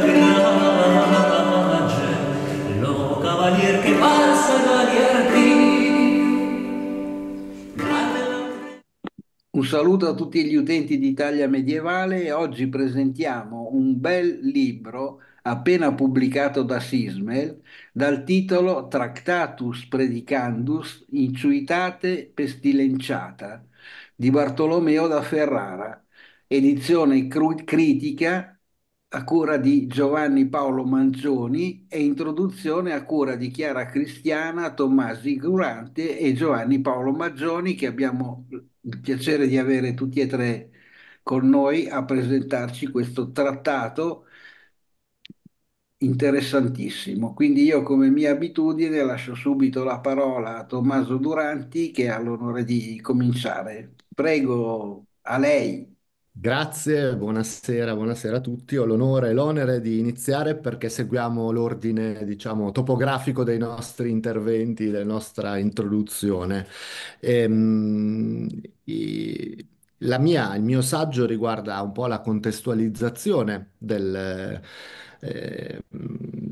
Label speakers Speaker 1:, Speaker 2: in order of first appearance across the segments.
Speaker 1: grage, lo cavalier che passa dagli archi.
Speaker 2: Un saluto a tutti gli utenti d'Italia Italia Medievale. Oggi presentiamo un bel libro appena pubblicato da Sismel, dal titolo Tractatus Predicandus Insuitate Pestilenciata di Bartolomeo da Ferrara, edizione cru- critica a cura di Giovanni Paolo Manzoni e introduzione a cura di Chiara Cristiana, Tommasi Gurante e Giovanni Paolo Maggioni che abbiamo il piacere di avere tutti e tre con noi a presentarci questo trattato interessantissimo. Quindi io come mia abitudine lascio subito la parola a Tommaso Duranti che ha l'onore di
Speaker 3: cominciare.
Speaker 2: Prego
Speaker 3: a lei. Grazie, buonasera, buonasera a tutti. Ho l'onore e l'onere di iniziare perché seguiamo l'ordine, diciamo, topografico dei nostri interventi, della nostra introduzione. Ehm, i- la mia- il mio saggio riguarda un po' la contestualizzazione del Ehm,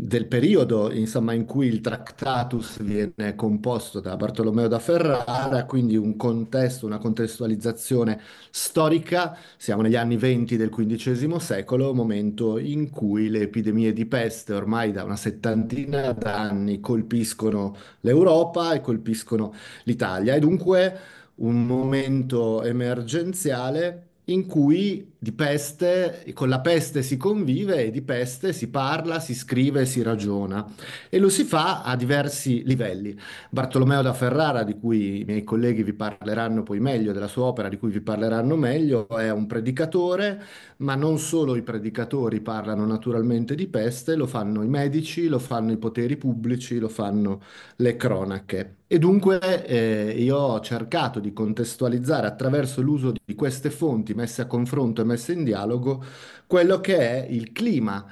Speaker 3: del periodo insomma, in cui il Tractatus viene composto da Bartolomeo da Ferrara, quindi un contesto, una contestualizzazione storica, siamo negli anni venti del XV secolo, momento in cui le epidemie di peste ormai da una settantina d'anni colpiscono l'Europa e colpiscono l'Italia e dunque un momento emergenziale in cui di peste, con la peste si convive e di peste si parla, si scrive, si ragiona e lo si fa a diversi livelli. Bartolomeo da Ferrara, di cui i miei colleghi vi parleranno poi meglio, della sua opera di cui vi parleranno meglio, è un predicatore, ma non solo i predicatori parlano naturalmente di peste, lo fanno i medici, lo fanno i poteri pubblici, lo fanno le cronache. E dunque eh, io ho cercato di contestualizzare attraverso l'uso di queste fonti messe a confronto e messa in dialogo quello che è il clima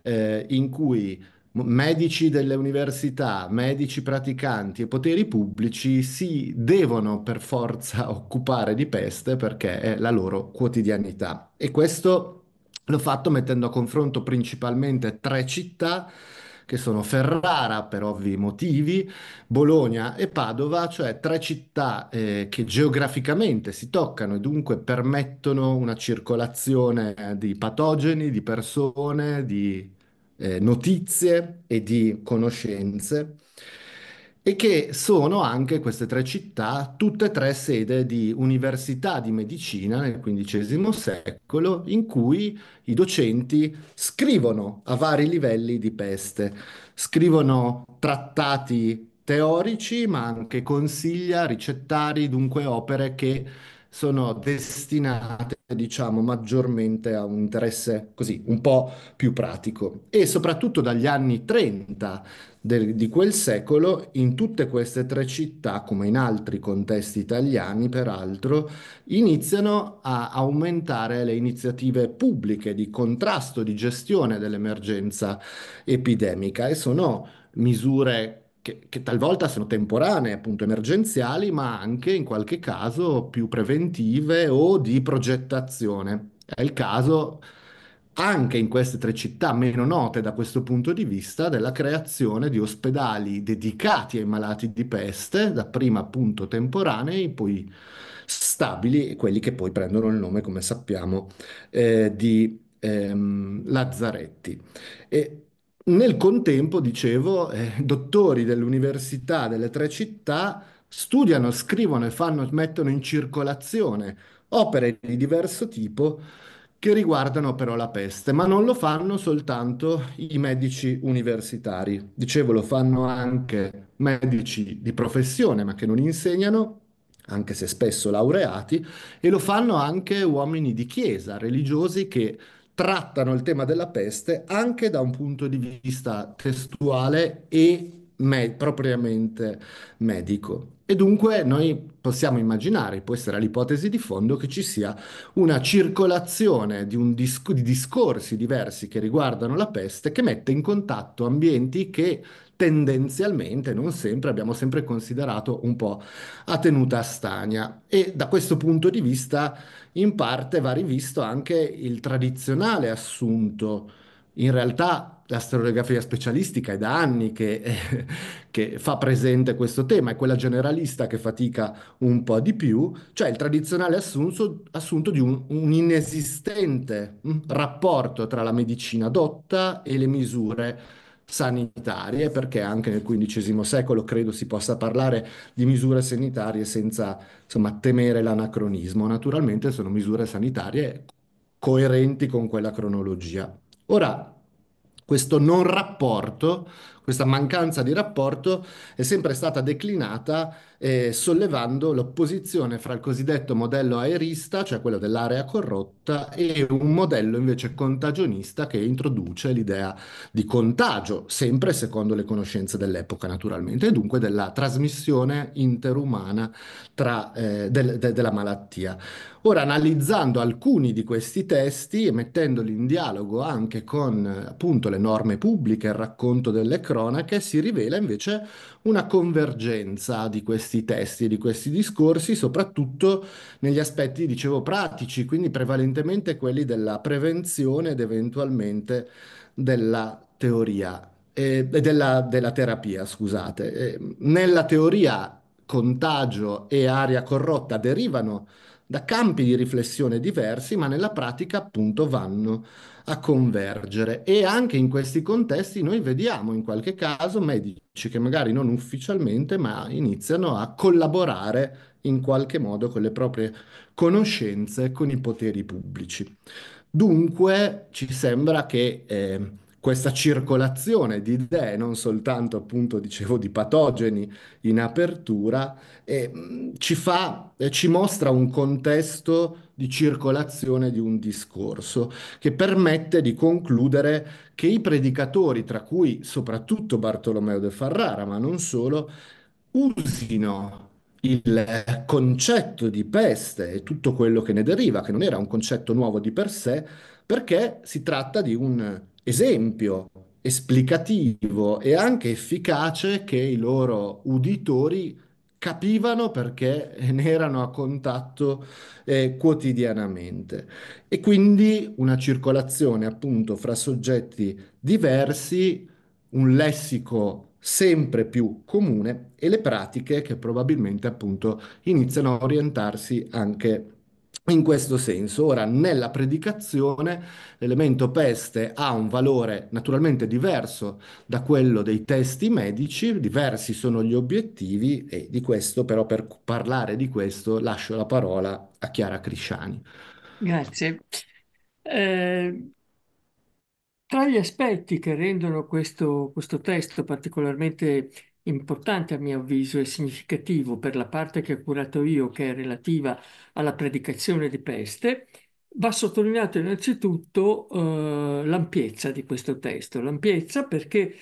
Speaker 3: eh, in cui medici delle università, medici praticanti e poteri pubblici si devono per forza occupare di peste perché è la loro quotidianità. E questo l'ho fatto mettendo a confronto principalmente tre città che sono Ferrara per ovvi motivi, Bologna e Padova, cioè tre città eh, che geograficamente si toccano e dunque permettono una circolazione eh, di patogeni, di persone, di eh, notizie e di conoscenze e che sono anche queste tre città, tutte e tre sede di università di medicina nel XV secolo, in cui i docenti scrivono a vari livelli di peste, scrivono trattati teorici, ma anche consiglia, ricettari, dunque opere che sono destinate, diciamo, maggiormente a un interesse così un po' più pratico. E soprattutto dagli anni 30 del, di quel secolo, in tutte queste tre città, come in altri contesti italiani, peraltro, iniziano a aumentare le iniziative pubbliche di contrasto, di gestione dell'emergenza epidemica e sono misure che, che, talvolta sono temporanee, appunto emergenziali, ma anche in qualche caso più preventive o di progettazione. È il caso anche in queste tre città meno note da questo punto di vista della creazione di ospedali dedicati ai malati di peste, dapprima appunto temporanei, poi stabili, quelli che poi prendono il nome, come sappiamo, eh, di ehm, Lazzaretti. E, nel contempo, dicevo, eh, dottori dell'università delle tre città studiano, scrivono e fanno- mettono in circolazione opere di diverso tipo che riguardano però la peste, ma non lo fanno soltanto i medici universitari. Dicevo, lo fanno anche medici di professione, ma che non insegnano, anche se spesso laureati, e lo fanno anche uomini di chiesa, religiosi che trattano il tema della peste anche da un punto di vista testuale e me- propriamente medico. E dunque noi possiamo immaginare, può essere l'ipotesi di fondo, che ci sia una circolazione di, un dis- di discorsi diversi che riguardano la peste che mette in contatto ambienti che tendenzialmente, non sempre, abbiamo sempre considerato un po' a tenuta stagna. E da questo punto di vista, in parte, va rivisto anche il tradizionale assunto. In realtà la storiografia specialistica è da anni che, eh, che, fa presente questo tema, è quella generalista che fatica un po' di più, cioè il tradizionale assunto, assunto di un, un inesistente mh, hm, rapporto tra la medicina dotta e le misure sanitarie, perché anche nel XV secolo credo si possa parlare di misure sanitarie senza insomma, temere l'anacronismo. Naturalmente sono misure sanitarie coerenti con quella cronologia. Ora, questo non rapporto, questa mancanza di rapporto è sempre stata declinata eh, sollevando l'opposizione fra il cosiddetto modello aerista, cioè quello dell'area corrotta, e un modello invece contagionista che introduce l'idea di contagio, sempre secondo le conoscenze dell'epoca naturalmente, e dunque della trasmissione interumana tra, eh, del, de, della malattia. Ora, analizzando alcuni di questi testi e mettendoli in dialogo anche con appunto le norme pubbliche, il racconto delle cose, cronache si rivela invece una convergenza di questi testi e di questi discorsi, soprattutto negli aspetti, dicevo, pratici, quindi prevalentemente quelli della prevenzione ed eventualmente della teoria eh, della, della, terapia, scusate. nella teoria contagio e aria corrotta derivano da campi di riflessione diversi, ma nella pratica appunto vanno a convergere. E anche in questi contesti noi vediamo in qualche caso medici che magari non ufficialmente, ma iniziano a collaborare in qualche modo con le proprie conoscenze, con i poteri pubblici. Dunque ci sembra che eh, questa circolazione di idee, non soltanto appunto, dicevo, di patogeni in apertura, e, mm, ci fa, e ci mostra un contesto di circolazione di un discorso che permette di concludere che i predicatori, tra cui soprattutto Bartolomeo de Ferrara, ma non solo, usino il concetto di peste e tutto quello che ne deriva, che non era un concetto nuovo di per sé, perché si tratta di un esempio esplicativo e anche efficace che i loro uditori capivano perché ne erano a contatto eh, quotidianamente e quindi una circolazione appunto fra soggetti diversi, un lessico sempre più comune e le pratiche che probabilmente appunto iniziano a orientarsi anche in questo senso, ora nella predicazione l'elemento peste ha un valore naturalmente diverso da quello dei testi medici, diversi sono gli obiettivi e di questo però per parlare di questo lascio la parola a Chiara Crisciani.
Speaker 1: Grazie. Eh, tra gli aspetti che rendono questo, questo testo particolarmente importante a mio avviso e significativo per la parte che ho curato io, che è relativa alla predicazione di peste, va sottolineato innanzitutto eh, l'ampiezza di questo testo. L'ampiezza perché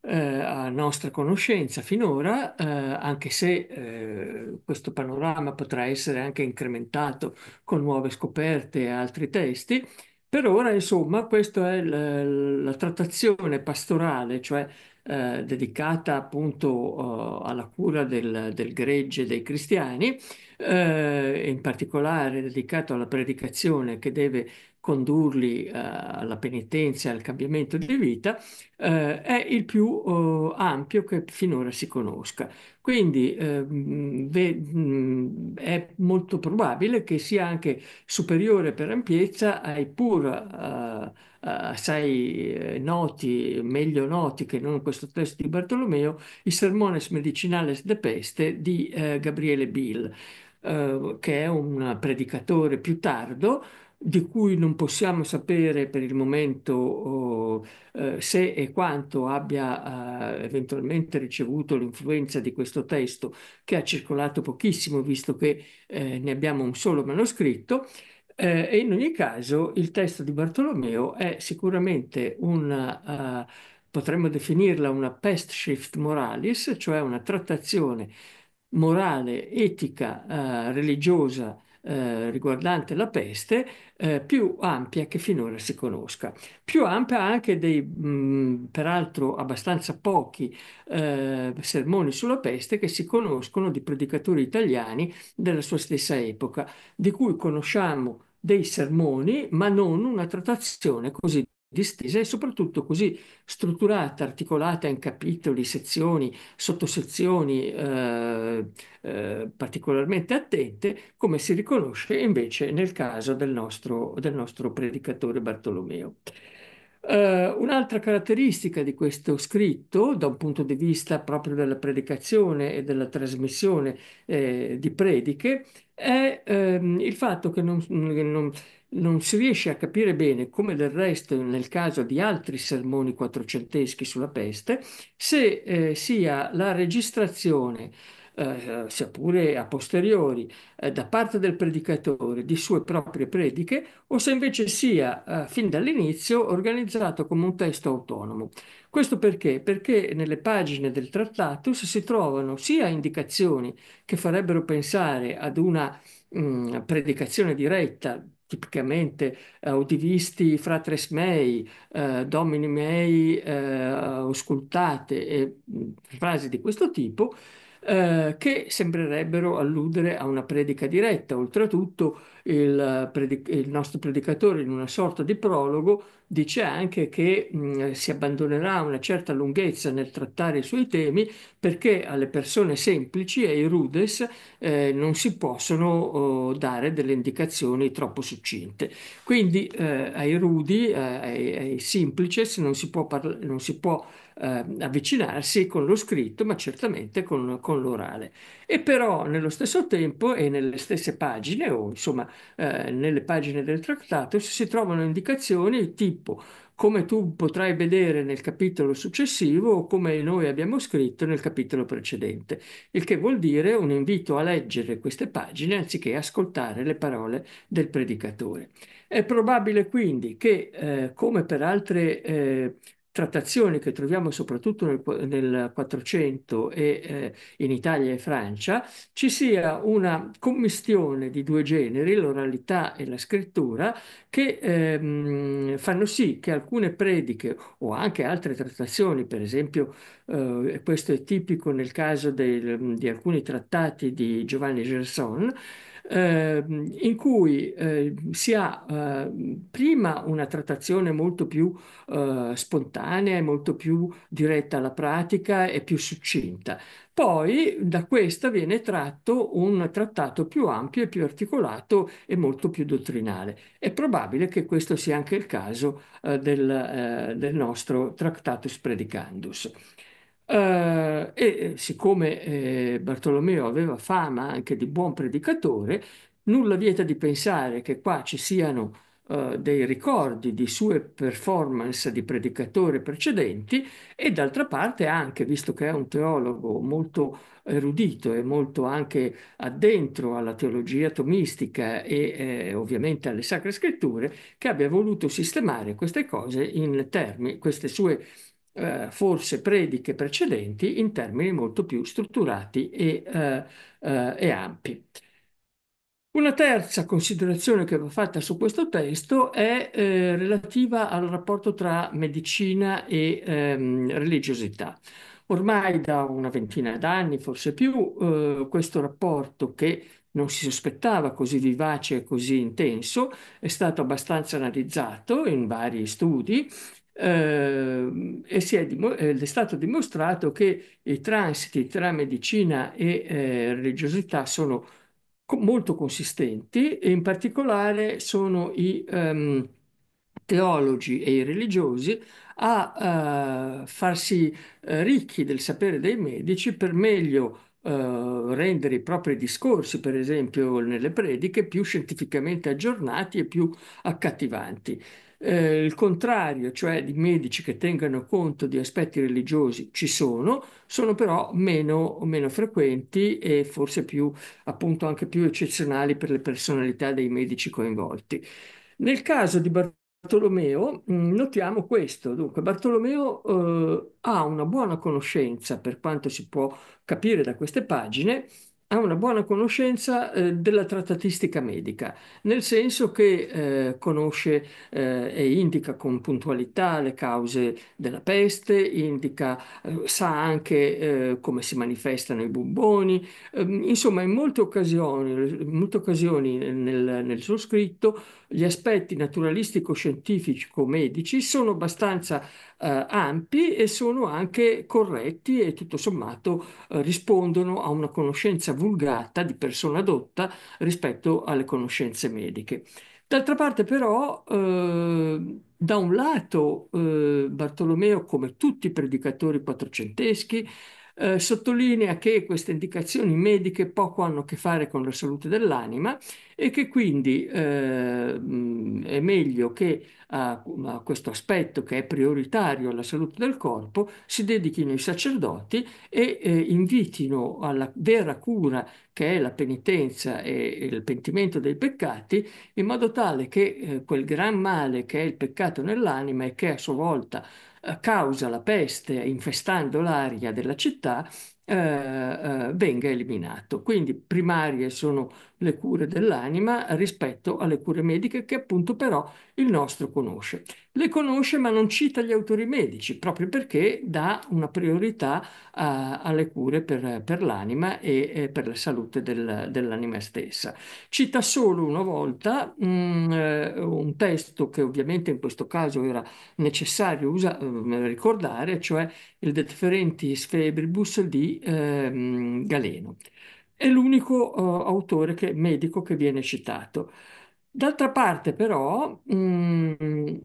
Speaker 1: eh, a nostra conoscenza finora, eh, anche se eh, questo panorama potrà essere anche incrementato con nuove scoperte e altri testi, per ora, insomma, questa è la, la trattazione pastorale, cioè eh, dedicata appunto eh, alla cura del, del, gregge dei cristiani, eh, in particolare dedicato alla predicazione che deve condurli eh, alla penitenza al cambiamento di vita, eh, è il più eh, ampio che finora si conosca. Quindi ehm, ve, mm, è molto probabile che sia anche superiore per ampiezza ai pur eh, assai eh, noti, meglio noti che non questo testo di Bartolomeo, i Sermones Medicinales de Peste di eh, Gabriele Bill, che è un predicatore più tardo, di cui non possiamo sapere per il momento oh, eh, se e quanto abbia eh, eventualmente ricevuto l'influenza di questo testo che ha circolato pochissimo visto che eh, ne abbiamo un solo manoscritto eh, e in ogni caso il testo di Bartolomeo è sicuramente una, eh, potremmo definirla una pest shift moralis, cioè una trattazione morale, etica, eh, religiosa, eh, riguardante la peste eh, più ampia che finora si conosca, più ampia anche dei mh, mm, peraltro abbastanza pochi eh, sermoni sulla peste che si conoscono di predicatori italiani della sua stessa epoca, di cui conosciamo dei sermoni, ma non una trattazione così distesa e soprattutto così strutturata, articolata in capitoli, sezioni, sottosezioni eh, eh, particolarmente attente, come si riconosce invece nel caso del nostro, del nostro predicatore Bartolomeo. Uh, un'altra caratteristica di questo scritto, da un punto di vista proprio della predicazione e della trasmissione eh, di prediche, è ehm, il fatto che non, non, non si riesce a capire bene, come del resto nel caso di altri sermoni quattrocenteschi sulla peste, se eh, sia la registrazione, eh, sia pure a posteriori, eh, da parte del predicatore di sue proprie prediche o se invece sia eh, fin dall'inizio organizzato come un testo autonomo. Questo perché? Perché nelle pagine del Trattatus si trovano sia indicazioni che farebbero pensare ad una mh, mm, predicazione diretta tipicamente eh, udivisti fratres mei, eh, domini mei eh, auscultate e mm, frasi di questo tipo, che sembrerebbero alludere a una predica diretta. Oltretutto, il, il nostro predicatore in una sorta di prologo dice anche che mh, si abbandonerà una certa lunghezza nel trattare i suoi temi perché alle persone semplici, ai rudes, eh, non si possono oh, dare delle indicazioni troppo succinte. Quindi eh, ai rudi, eh, ai, ai simplices, non si può, parla- non si può eh, avvicinarsi con lo scritto, ma certamente con, con l'orale. E però nello stesso tempo e nelle stesse pagine, o insomma eh, nelle pagine del trattato si trovano indicazioni tipo come tu potrai vedere nel capitolo successivo o come noi abbiamo scritto nel capitolo precedente, il che vuol dire un invito a leggere queste pagine anziché ascoltare le parole del predicatore. È probabile quindi che, eh, come per altre eh, trattazioni che troviamo soprattutto nel, nel 400 e eh, in Italia e Francia, ci sia una commistione di due generi, l'oralità e la scrittura, che ehm, fanno sì che alcune prediche o anche altre trattazioni, per esempio, eh, questo è tipico nel caso del, di alcuni trattati di Giovanni Gerson, eh, in cui eh, si ha eh, prima una trattazione molto più eh, spontanea e molto più diretta alla pratica e più succinta. Poi da questa viene tratto un trattato più ampio e più articolato e molto più dottrinale. È probabile che questo sia anche il caso eh, del, eh, del nostro Tractatus Predicandus. Eh, e siccome eh, Bartolomeo aveva fama anche di buon predicatore, nulla vieta di pensare che qua ci siano eh, dei ricordi di sue performance di predicatore precedenti e d'altra parte anche, visto che è un teologo molto erudito e molto anche addentro alla teologia tomistica e eh, ovviamente alle sacre scritture, che abbia voluto sistemare queste cose in termini, queste sue eh, forse prediche precedenti in termini molto più strutturati e, eh, eh, e ampi. Una terza considerazione che va fatta su questo testo è eh, relativa al rapporto tra medicina e ehm, religiosità. Ormai da una ventina d'anni, forse più, eh, questo rapporto che non si sospettava così vivace e così intenso è stato abbastanza analizzato in vari studi eh, e si è, eh, è, stato dimostrato che i transiti tra medicina e eh, religiosità sono co- molto consistenti e in particolare sono i um, teologi e i religiosi a uh, farsi uh, ricchi del sapere dei medici per meglio Uh, rendere i propri discorsi, per esempio nelle prediche, più scientificamente aggiornati e più accattivanti. Eh, il contrario, cioè di medici che tengano conto di aspetti religiosi, ci sono, sono però meno, meno frequenti e forse più, appunto, anche più eccezionali per le personalità dei medici coinvolti. Nel caso di Bartolomeo, Bartolomeo, mm, notiamo questo, dunque Bartolomeo eh, ha una buona conoscenza, per quanto si può capire da queste pagine, ha una buona conoscenza eh, della trattatistica medica, nel senso che eh, conosce eh, e indica con puntualità le cause della peste, indica, eh, sa anche eh, come si manifestano i bubboni, ehm, insomma in molte occasioni, molte occasioni nel, nel suo scritto gli aspetti naturalistico-scientifico-medici sono abbastanza eh, ampi e sono anche corretti e tutto sommato eh, rispondono a una conoscenza vulgata di persona dotta rispetto alle conoscenze mediche. D'altra parte però, eh, da un lato, eh, Bartolomeo, come tutti i predicatori quattrocenteschi, eh, sottolinea che queste indicazioni mediche poco hanno a che fare con la salute dell'anima e che quindi eh, è meglio che a, a, questo aspetto che è prioritario alla salute del corpo si dedichino i sacerdoti e eh, invitino alla vera cura che è la penitenza e, il pentimento dei peccati in modo tale che eh, quel gran male che è il peccato nell'anima e che a sua volta eh, causa la peste infestando l'aria della città eh, eh, venga eliminato. Quindi primarie sono le cure dell'anima rispetto alle cure mediche che appunto però il nostro conosce. Le conosce ma non cita gli autori medici proprio perché dà una priorità a, eh, alle cure per, per l'anima e, e, per la salute del, dell'anima stessa. Cita solo una volta mh, mm, un testo che ovviamente in questo caso era necessario usa- eh, ricordare, cioè il Deferentis Febribus di ehm, Galeno. È l'unico eh, autore che, medico che viene citato. D'altra parte però, mh,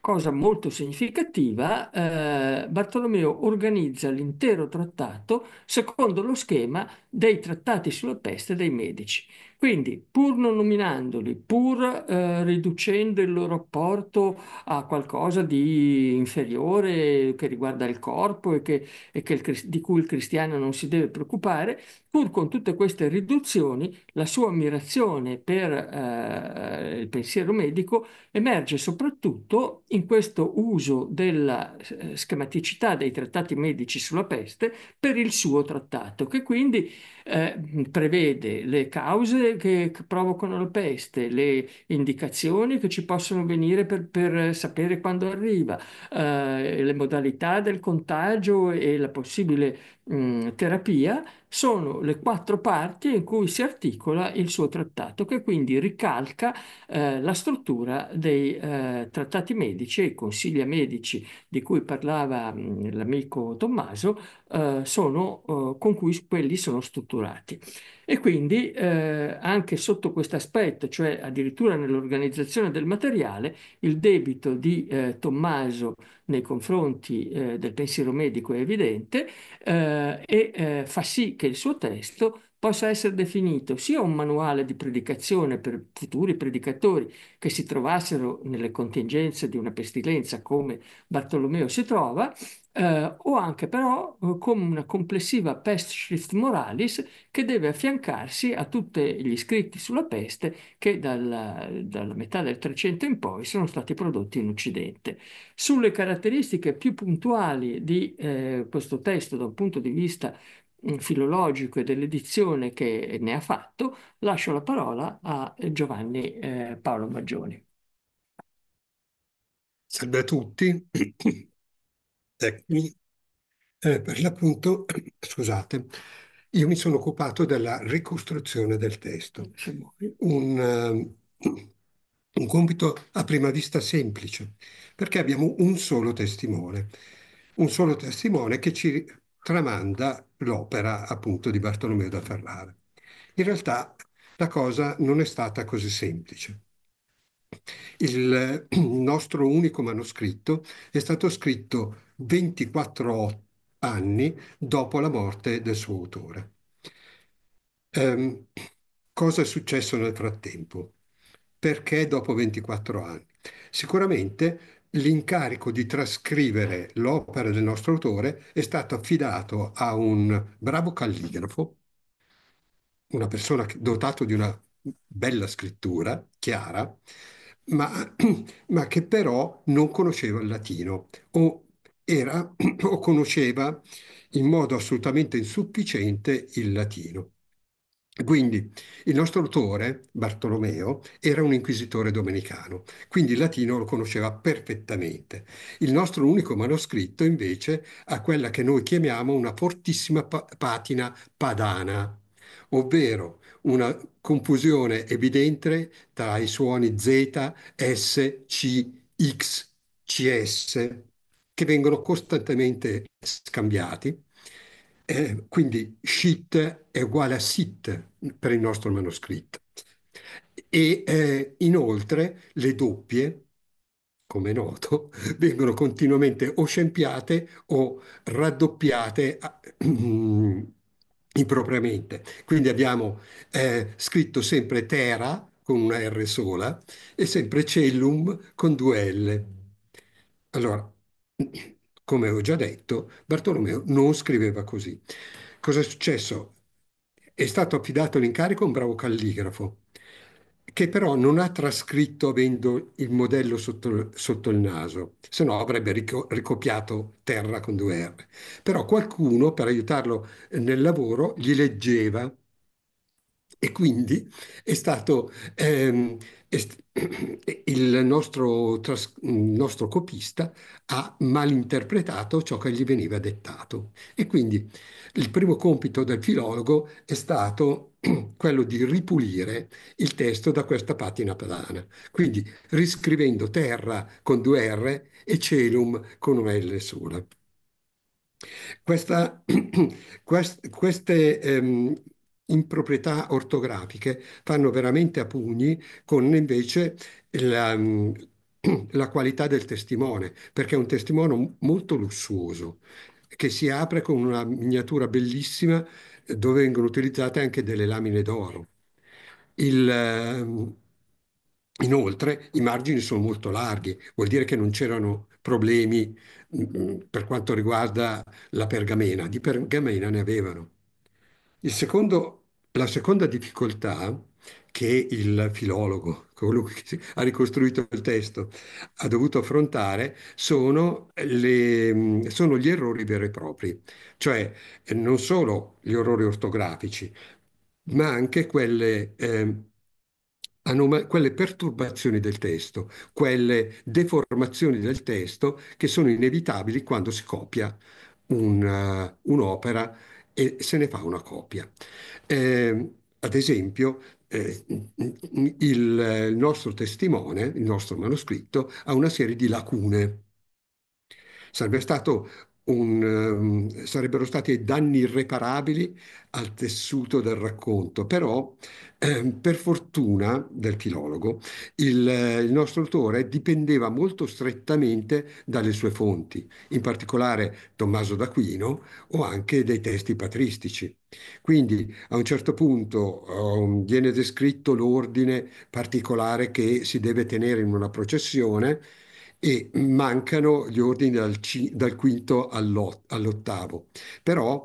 Speaker 1: cosa molto significativa, eh, Bartolomeo organizza l'intero trattato secondo lo schema dei trattati sulla peste dei medici quindi, pur non nominandoli, pur eh, riducendo il loro apporto a qualcosa di inferiore che riguarda il corpo e, che, e che il, di cui il cristiano non si deve preoccupare, pur con tutte queste riduzioni, la sua ammirazione per eh, il pensiero medico emerge soprattutto in questo uso della eh, schematicità dei trattati medici sulla peste per il suo trattato, che quindi eh, prevede le cause che, che provocano la peste, le indicazioni che ci possono venire per, per sapere quando arriva, eh, le modalità del contagio e la possibile mh, mm, terapia sono le quattro parti in cui si articola il suo trattato, che quindi ricalca eh, la struttura dei eh, trattati medici e i consigli medici di cui parlava mm, l'amico Tommaso, eh, sono, eh, con cui quelli sono strutturati. E quindi eh, anche sotto questo aspetto, cioè addirittura nell'organizzazione del materiale, il debito di eh, Tommaso nei confronti eh, del pensiero medico è evidente eh, e eh, fa sì che il suo testo possa essere definito sia un manuale di predicazione per futuri predicatori che si trovassero nelle contingenze di una pestilenza come Bartolomeo si trova, eh, o anche però eh, come una complessiva pestschrift moralis che deve affiancarsi a tutti gli scritti sulla peste che dalla, dalla metà del Trecento in poi sono stati prodotti in Occidente. Sulle caratteristiche più puntuali di eh, questo testo da un punto di vista filologico e dell'edizione che ne ha fatto, lascio la parola a Giovanni eh, Paolo Maggioni. Salve a tutti, Tecni.
Speaker 4: Eh, per l'appunto, scusate, io mi sono occupato della ricostruzione del testo. Un, um, un compito a prima vista semplice, perché abbiamo un solo testimone, un solo testimone che ci tramanda l'opera appunto di Bartolomeo da Ferrara. In realtà la cosa non è stata così semplice. Il nostro unico manoscritto è stato scritto 24 anni dopo la morte del suo autore. Ehm, cosa è successo nel frattempo? Perché dopo 24 anni? Sicuramente l'incarico di trascrivere l'opera del nostro autore è stato affidato a un bravo calligrafo, una persona dotata di una bella scrittura, chiara, ma, ma che però non conosceva il latino o, era, o conosceva in modo assolutamente insufficiente il latino. Quindi il nostro autore, Bartolomeo, era un inquisitore domenicano, quindi il latino lo conosceva perfettamente. Il nostro unico manoscritto invece ha quella che noi chiamiamo una fortissima patina padana, ovvero una confusione evidente tra i suoni Z, S, C, X, CS, che vengono costantemente scambiati eh, quindi shit è uguale a sit per il nostro manoscritto. E eh, inoltre le doppie, come è noto, vengono continuamente o scempiate o raddoppiate impropriamente. Quindi abbiamo eh, scritto sempre terra con una R sola e sempre cellum con due L. Allora, come ho già detto, Bartolomeo non scriveva così. Cosa è successo? È stato affidato l'incarico a un bravo calligrafo, che però non ha trascritto avendo il modello sotto, sotto il naso, se no avrebbe ricopiato terra con due R. Però qualcuno, per aiutarlo nel lavoro, gli leggeva e quindi è stato ehm, il nostro, tras- nostro copista ha malinterpretato ciò che gli veniva dettato. E quindi il primo compito del filologo è stato quello di ripulire il testo da questa patina padana, quindi riscrivendo terra con due R e celum con una L sola. Questa, quest, queste, ehm, improprietà ortografiche, fanno veramente a pugni con invece la, mm, la qualità del testimone, perché è un testimone molto lussuoso, che si apre con una miniatura bellissima eh, dove vengono utilizzate anche delle lamine d'oro. Ehm, inoltre i margini sono molto larghi, vuol dire che non c'erano problemi mm, mm, per quanto riguarda la pergamena, di pergamena ne avevano. Il secondo, la seconda difficoltà che il filologo, colui che ha ricostruito il testo, ha dovuto affrontare sono, le, sono gli errori veri e propri, cioè non solo gli errori ortografici, ma anche quelle, eh, quelle perturbazioni del testo, quelle deformazioni del testo che sono inevitabili quando si copia una, un'opera e se ne fa una copia. Eh, ad esempio, eh, il nostro testimone, il nostro manoscritto, ha una serie di lacune. Sarebbe stato un, ehm, sarebbero stati danni irreparabili al tessuto del racconto. Però, eh, per fortuna del filologo, il, il, nostro autore dipendeva molto strettamente dalle sue fonti, in particolare Tommaso d'Aquino o anche dei testi patristici. Quindi a un certo punto um, viene descritto l'ordine particolare che si deve tenere in una processione, e mancano gli ordini dal, dal quinto all'ottavo. Però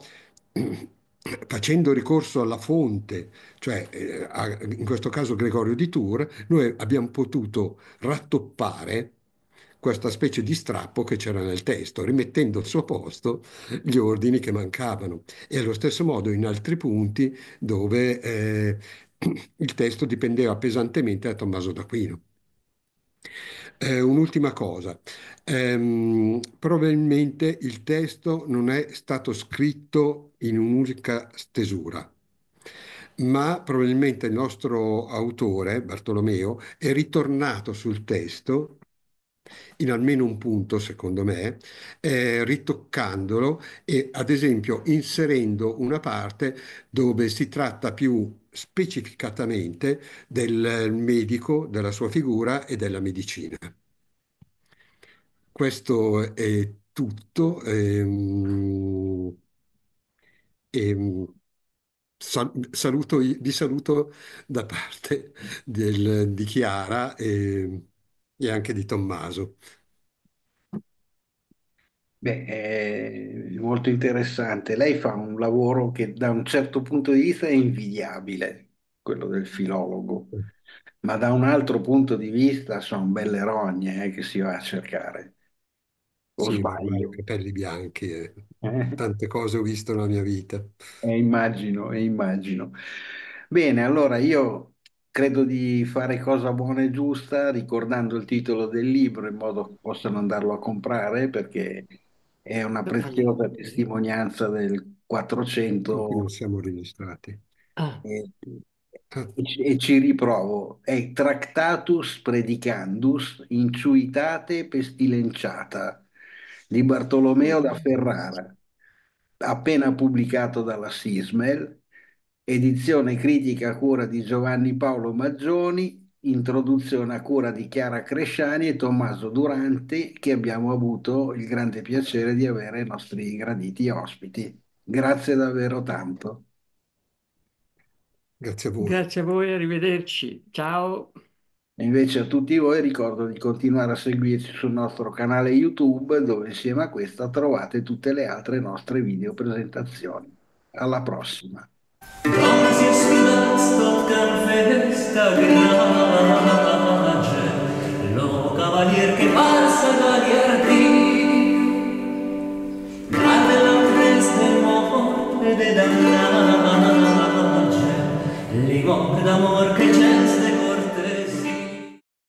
Speaker 4: facendo ricorso alla fonte, cioè eh, a, in questo caso Gregorio di Tours, noi abbiamo potuto rattoppare questa specie di strappo che c'era nel testo, rimettendo al suo posto gli ordini che mancavano. E allo stesso modo in altri punti dove eh, il testo dipendeva pesantemente da Tommaso d'Aquino. Eh, un'ultima cosa, ehm, probabilmente il testo non è stato scritto in un'unica stesura ma probabilmente il nostro autore, Bartolomeo, è ritornato sul testo in almeno un punto, secondo me, eh, ritoccandolo e ad esempio inserendo una parte dove si tratta più specificatamente del medico, della sua figura e della medicina. Questo è tutto. Ehm, ehm, saluto, vi saluto da parte del, di Chiara e, e anche di Tommaso.
Speaker 2: Beh, è molto interessante. Lei fa un lavoro che da un certo punto di vista è invidiabile, quello del filologo, ma da un altro punto di vista sono belle rogne, eh, che si va a cercare. O Sì, sbaglio? capelli bianchi, eh. Eh? Tante cose ho visto nella mia vita. E immagino, e immagino. Bene, allora io credo di fare cosa buona e giusta ricordando il titolo del libro in modo che possano andarlo a comprare perché è una preziosa testimonianza del 400. Non siamo registrati. Ah. E, e, ci riprovo, è Tractatus Predicandus Inciuitate Pestilenciata di Bartolomeo da Ferrara, appena pubblicato dalla Sismel, edizione critica a cura di Giovanni Paolo Maggioni, introduzione a cura di Chiara Cresciani e Tommaso Durante, che abbiamo avuto il grande piacere di avere i nostri graditi ospiti. Grazie davvero tanto. Grazie a voi. Grazie a voi, arrivederci. Ciao. E invece a tutti voi ricordo di continuare a seguirci sul nostro canale YouTube dove insieme a questa trovate tutte le altre nostre video presentazioni. Alla prossima.
Speaker 1: buscan festa grande lo cavalier que pasa a ti grande la presa amor de danna le gocce
Speaker 2: d'amor che c'è